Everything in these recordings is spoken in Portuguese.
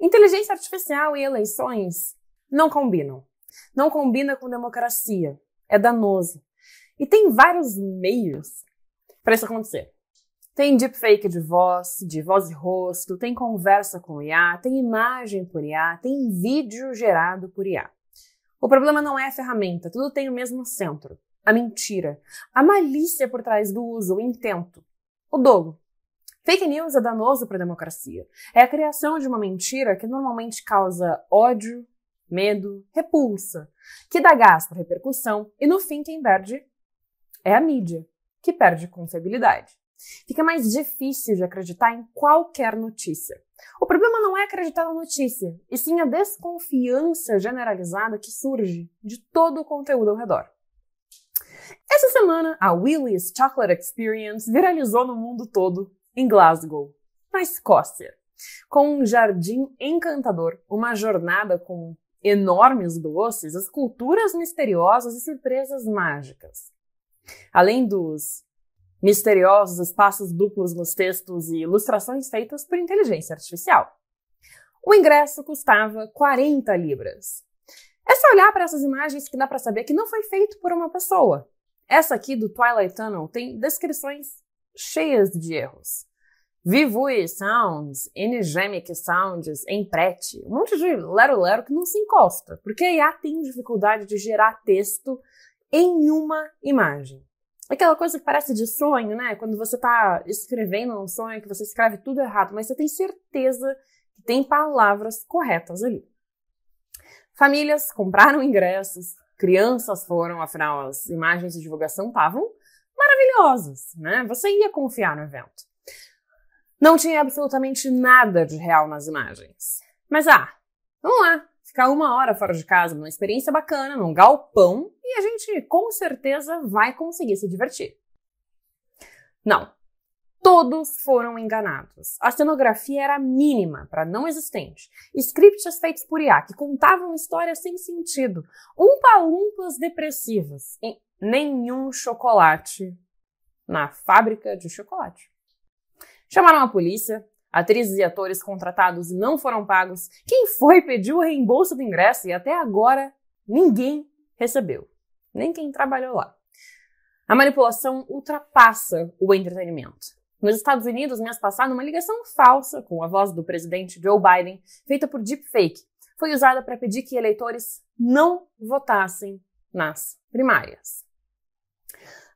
Inteligência artificial e eleições não combinam. Não combina com democracia. É danoso. E tem vários meios para isso acontecer. Tem deepfake de voz, de voz e rosto, tem conversa com IA, tem imagem por IA, tem vídeo gerado por IA. O problema não é a ferramenta, tudo tem o mesmo centro. A mentira, a malícia por trás do uso, o intento, o dolo. Fake news é danoso para a democracia. É a criação de uma mentira que normalmente causa ódio, medo, repulsa, que dá gás para repercussão e no fim quem perde é a mídia, que perde confiabilidade. Fica mais difícil de acreditar em qualquer notícia. O problema não é acreditar na notícia, e sim a desconfiança generalizada que surge de todo o conteúdo ao redor. Essa semana, a Willy's Chocolate Experience viralizou no mundo todo em Glasgow, na Escócia. Com um jardim encantador, uma jornada com enormes doces, culturas misteriosas e surpresas mágicas. Além dos misteriosos espaços duplos nos textos e ilustrações feitas por inteligência artificial. O ingresso custava 40 libras. É só olhar para essas imagens que dá para saber que não foi feito por uma pessoa. Essa aqui do Twilight Tunnel tem descrições cheias de erros. Vivui Sounds, Enigemic Sounds, emprete, um monte de lero-lero que não se encosta, porque a IA tem dificuldade de gerar texto em uma imagem. Aquela coisa que parece de sonho, né? Quando você está escrevendo um sonho, que você escreve tudo errado, mas você tem certeza que tem palavras corretas ali. Famílias compraram ingressos, crianças foram, afinal, as imagens de divulgação estavam maravilhosas, né? Você ia confiar no evento. Não tinha absolutamente nada de real nas imagens. Mas ah, vamos lá, ficar uma hora fora de casa, uma experiência bacana, num galpão, e a gente com certeza vai conseguir se divertir. Não, todos foram enganados. A cenografia era mínima, para não existente. Scripts feitos por IA que contavam histórias sem sentido, umpalumpas depressivas, e nenhum chocolate na fábrica de chocolate. Chamaram a polícia, atrizes e atores contratados não foram pagos, quem foi pediu o reembolso do ingresso e até agora ninguém recebeu, nem quem trabalhou lá. A manipulação ultrapassa o entretenimento. Nos Estados Unidos, mês passado, uma ligação falsa com a voz do presidente Joe Biden, feita por deepfake, foi usada para pedir que eleitores não votassem nas primárias.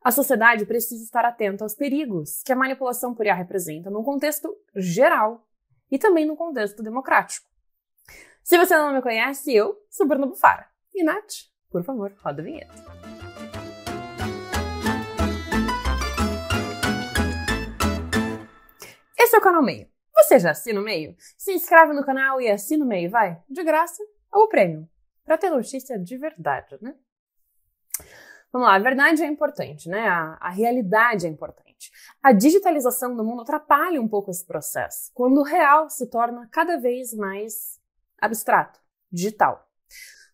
A sociedade precisa estar atenta aos perigos que a manipulação por IA representa num contexto geral e também num contexto democrático. Se você não me conhece, eu sou Bruno Bufara. E Nath, por favor, roda a vinheta. Esse é o canal Meio. Você já assina o Meio? Se inscreve no canal e assina o Meio, vai? De graça ou prêmio? Pra ter notícia de verdade, né? Vamos lá, a verdade é importante, né? A, a realidade é importante. A digitalização do mundo atrapalha um pouco esse processo, quando o real se torna cada vez mais abstrato, digital.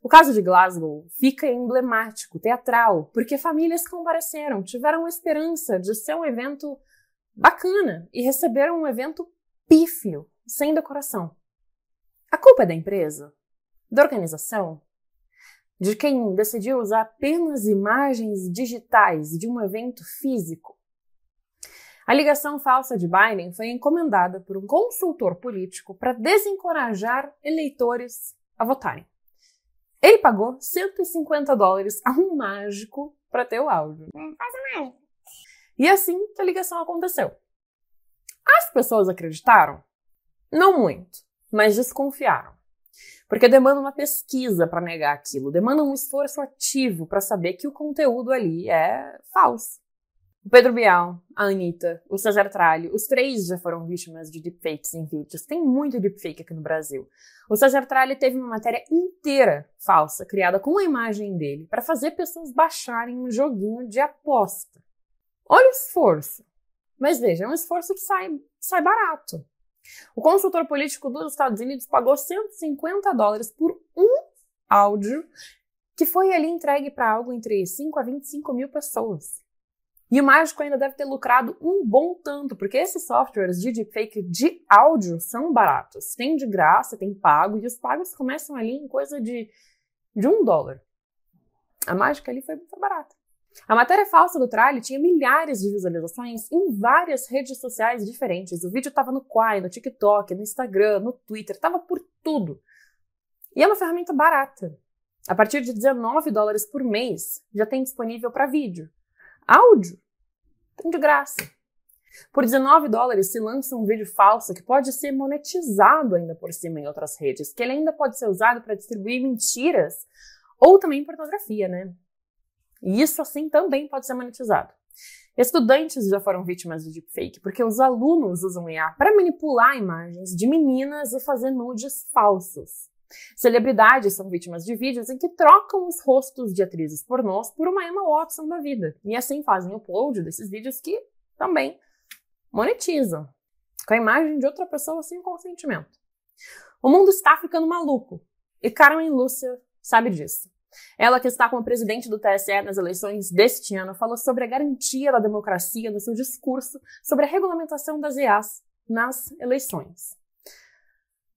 O caso de Glasgow fica emblemático, teatral, porque famílias compareceram, tiveram a esperança de ser um evento bacana e receberam um evento pífio, sem decoração. A culpa é da empresa? Da organização? de quem decidiu usar apenas imagens digitais de um evento físico. A ligação falsa de Biden foi encomendada por um consultor político para desencorajar eleitores a votarem. Ele pagou 150 dólares a um mágico para ter o áudio. É, faz o mágico. E assim que a ligação aconteceu. As pessoas acreditaram? Não muito, mas desconfiaram. Porque demanda uma pesquisa para negar aquilo, demanda um esforço ativo para saber que o conteúdo ali é falso. O Pedro Bial, a Anitta, o César Tralho, os três já foram vítimas de deepfakes em vídeos. Tem muito deepfake aqui no Brasil. O César Tralho teve uma matéria inteira falsa, criada com a imagem dele, para fazer pessoas baixarem um joguinho de aposta. Olha o esforço. Mas veja, é um esforço que sai, sai barato. O consultor político dos Estados Unidos pagou 150 dólares por um áudio que foi ali entregue para algo entre 5 a 25 mil pessoas. E o mágico ainda deve ter lucrado um bom tanto, porque esses softwares de deepfake de áudio são baratos. Tem de graça, tem pago, e os pagos começam ali em coisa de, de um dólar. A mágica ali foi muito barata. A matéria falsa do tralho tinha milhares de visualizações em várias redes sociais diferentes. O vídeo estava no Quai, no TikTok, no Instagram, no Twitter, estava por tudo. E é uma ferramenta barata. A partir de 19 dólares por mês, já tem disponível para vídeo. Áudio tem de graça. Por 19 dólares se lança um vídeo falso que pode ser monetizado ainda por cima em outras redes, que ele ainda pode ser usado para distribuir mentiras ou também pornografia, né? E isso, assim, também pode ser monetizado. Estudantes já foram vítimas de deepfake, porque os alunos usam IA para manipular imagens de meninas e fazer nudes falsos. Celebridades são vítimas de vídeos em que trocam os rostos de atrizes pornôs por uma Emma Watson da vida, e assim fazem o upload desses vídeos que também monetizam, com a imagem de outra pessoa sem consentimento. O mundo está ficando maluco, e Carmen Lúcia sabe disso. Ela, que está como presidente do TSE nas eleições deste ano, falou sobre a garantia da democracia no seu discurso sobre a regulamentação das EAs nas eleições.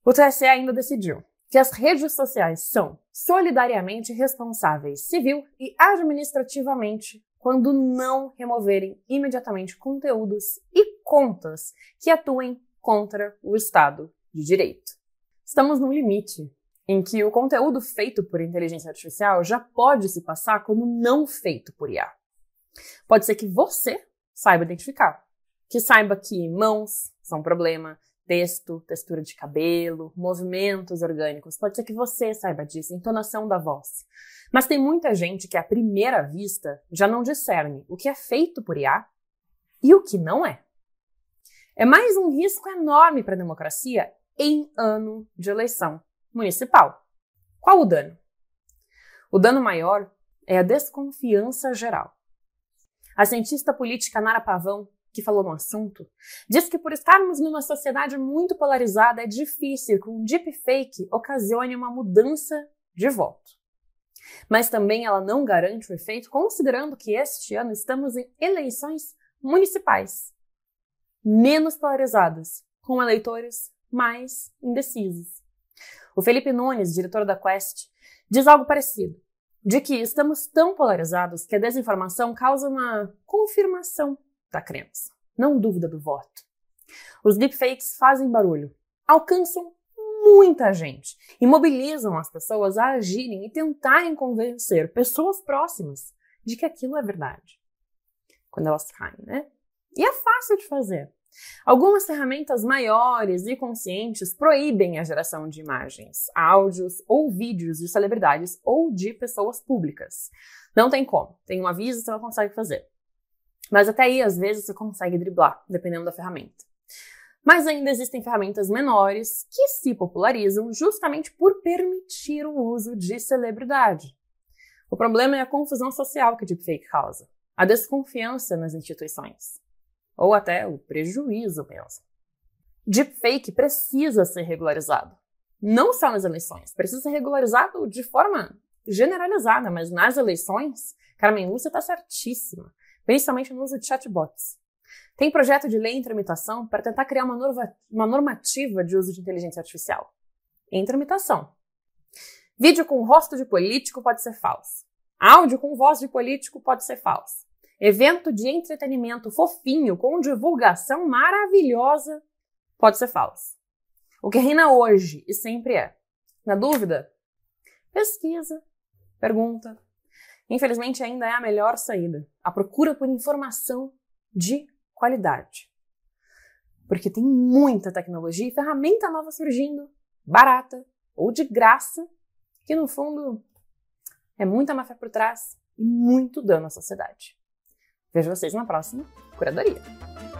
O TSE ainda decidiu que as redes sociais são solidariamente responsáveis civil e administrativamente quando não removerem imediatamente conteúdos e contas que atuem contra o Estado de Direito. Estamos no limite em que o conteúdo feito por inteligência artificial já pode se passar como não feito por IA. Pode ser que você saiba identificar, que saiba que mãos são problema, texto, textura de cabelo, movimentos orgânicos. Pode ser que você saiba disso, entonação da voz. Mas tem muita gente que à primeira vista já não discerne o que é feito por IA e o que não é. É mais um risco enorme para a democracia em ano de eleição municipal. Qual o dano? O dano maior é a desconfiança geral. A cientista política Nara Pavão, que falou no assunto, diz que por estarmos numa sociedade muito polarizada, é difícil que um deepfake ocasione uma mudança de voto. Mas também ela não garante o efeito, considerando que este ano estamos em eleições municipais menos polarizadas, com eleitores mais indecisos. O Felipe Nunes, diretor da Quest, diz algo parecido: de que estamos tão polarizados que a desinformação causa uma confirmação da crença, não dúvida do voto. Os deepfakes fazem barulho, alcançam muita gente e mobilizam as pessoas a agirem e tentarem convencer pessoas próximas de que aquilo é verdade. Quando elas caem, né? E é fácil de fazer. Algumas ferramentas maiores e conscientes proíbem a geração de imagens, áudios ou vídeos de celebridades ou de pessoas públicas. Não tem como, tem um aviso você não consegue fazer. Mas até aí, às vezes, você consegue driblar, dependendo da ferramenta. Mas ainda existem ferramentas menores que se popularizam justamente por permitir o uso de celebridade. O problema é a confusão social que o deepfake causa, a desconfiança nas instituições ou até o prejuízo mesmo. Deepfake precisa ser regularizado. Não só nas eleições, precisa ser regularizado de forma generalizada, mas nas eleições, Carmen Lúcia está certíssima, principalmente no uso de chatbots. Tem projeto de lei em tramitação para tentar criar uma, norma, uma normativa de uso de inteligência artificial. Em tramitação. Vídeo com rosto de político pode ser falso. Áudio com voz de político pode ser falso. Evento de entretenimento fofinho com divulgação maravilhosa pode ser falso. O que reina hoje e sempre é. Na dúvida, pesquisa, pergunta. Infelizmente, ainda é a melhor saída a procura por informação de qualidade. Porque tem muita tecnologia e ferramenta nova surgindo, barata ou de graça, que no fundo é muita máfia por trás e muito dano à sociedade. Vejo vocês na próxima curadoria.